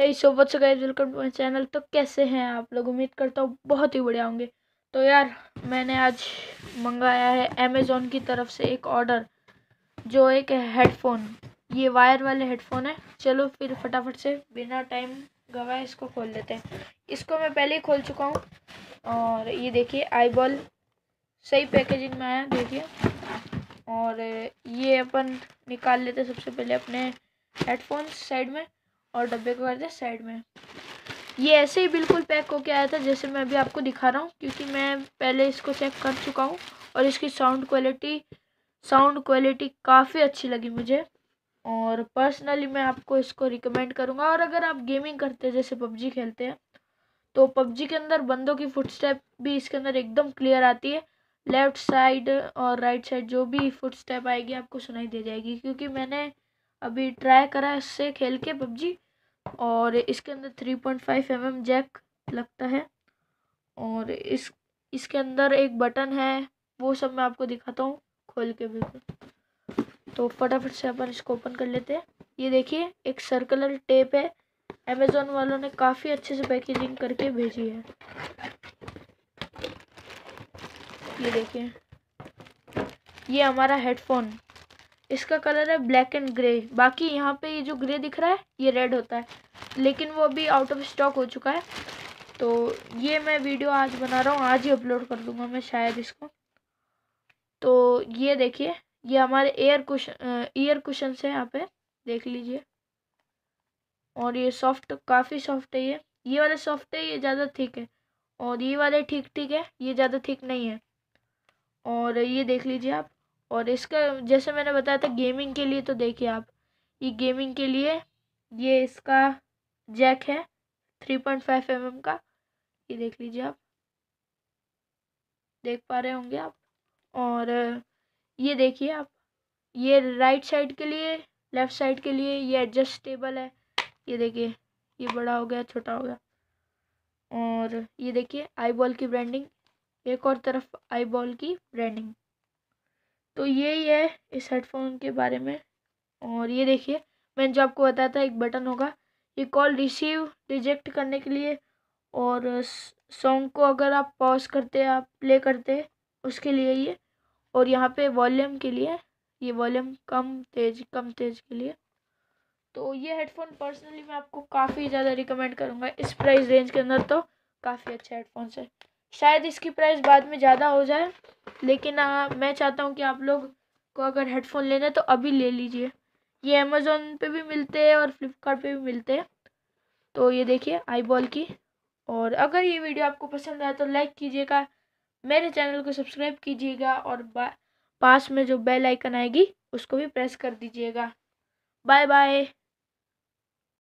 है so what's guys welcome to channel तो कैसे हैं आप लोग उम्मीद करता हूँ बहुत ही बढ़िया होंगे तो यार मैंने आज मंगाया है अमेज़ोन की तरफ से एक ऑर्डर जो एक हेडफोन ये वायर वाले हेडफोन है चलो फिर फटाफट से बिना टाइम गवाए इसको खोल लेते हैं इसको मैं पहले ही खोल चुका हूँ और ये देखिए आई बॉल सही पैकेजिंग में आया देखिए और ये अपन निकाल लेते सबसे पहले अपने हेडफोन साइड में और डब्बे को कर दिया साइड में ये ऐसे ही बिल्कुल पैक होके आया था जैसे मैं अभी आपको दिखा रहा हूँ क्योंकि मैं पहले इसको चेक कर चुका हूँ और इसकी साउंड क्वालिटी साउंड क्वालिटी काफ़ी अच्छी लगी मुझे और पर्सनली मैं आपको इसको रिकमेंड करूँगा और अगर आप गेमिंग करते हैं जैसे पबजी खेलते हैं तो पबजी के अंदर बंदों की फुटस्टेप भी इसके अंदर एकदम क्लियर आती है लेफ़्ट साइड और राइट साइड जो भी फुटस्टेप आएगी आपको सुनाई दे जाएगी क्योंकि मैंने अभी ट्राई करा इससे खेल के पबजी और इसके अंदर three point five M M jack लगता है और इस इसके अंदर एक बटन है वो सब मैं आपको दिखाता हूँ खोल के बिल्कुल तो फटाफट से अपन इसको ओपन कर लेते हैं ये देखिए एक सर्कुलर टेप है अमेज़ोन वालों ने काफ़ी अच्छे से पैकेजिंग करके भेजी है ये देखिए ये हमारा हेडफोन इसका कलर है ब्लैक एंड ग्रे बाकी यहाँ पे ये जो ग्रे दिख रहा है ये रेड होता है लेकिन वो अभी आउट ऑफ स्टॉक हो चुका है तो ये मैं वीडियो आज बना रहा हूँ आज ही अपलोड कर दूँगा मैं शायद इसको तो ये देखिए ये हमारे एयर कुशन एयर कुशन से यहाँ पे देख लीजिए और ये सॉफ्ट काफ़ी सॉफ्ट है ये ये वाले सॉफ्ट है ये ज़्यादा थिक है और ये वाले ठीक ठीक है ये ज़्यादा ठीक नहीं है और ये देख लीजिए आप और इसका जैसे मैंने बताया था गेमिंग के लिए तो देखिए आप ये गेमिंग के लिए ये इसका जैक है three point five M M का ये देख लीजिए आप देख पा रहे होंगे आप और ये देखिए आप ये राइट साइड के लिए लेफ़्ट साइड के लिए ये एडजस्टेबल है ये देखिए ये बड़ा हो गया छोटा हो गया और ये देखिए आई बॉल की ब्रांडिंग एक और तरफ आई बॉल की ब्रांडिंग तो यही है इस हेडफोन के बारे में और ये देखिए मैंने जो आपको बताया था एक बटन होगा ये कॉल रिसीव रिजेक्ट करने के लिए और सॉन्ग को अगर आप पॉज करते आप प्ले करते उसके लिए ये और यहाँ पे वॉल्यूम के लिए ये वॉल्यूम कम तेज कम तेज के लिए तो ये हेडफोन पर्सनली मैं आपको काफ़ी ज़्यादा रिकमेंड करूँगा इस प्राइस रेंज के अंदर तो काफ़ी अच्छे हेडफोन्स है शायद इसकी प्राइस बाद में ज़्यादा हो जाए लेकिन आ, मैं चाहता हूँ कि आप लोग को अगर हेडफोन लेना है तो अभी ले लीजिए ये अमेज़ोन पे भी मिलते हैं और फ्लिपकार्ट पे भी मिलते हैं तो ये देखिए आई बॉल की और अगर ये वीडियो आपको पसंद आया तो लाइक कीजिएगा मेरे चैनल को सब्सक्राइब कीजिएगा और पास में जो बेल आइकन आएगी उसको भी प्रेस कर दीजिएगा बाय बाय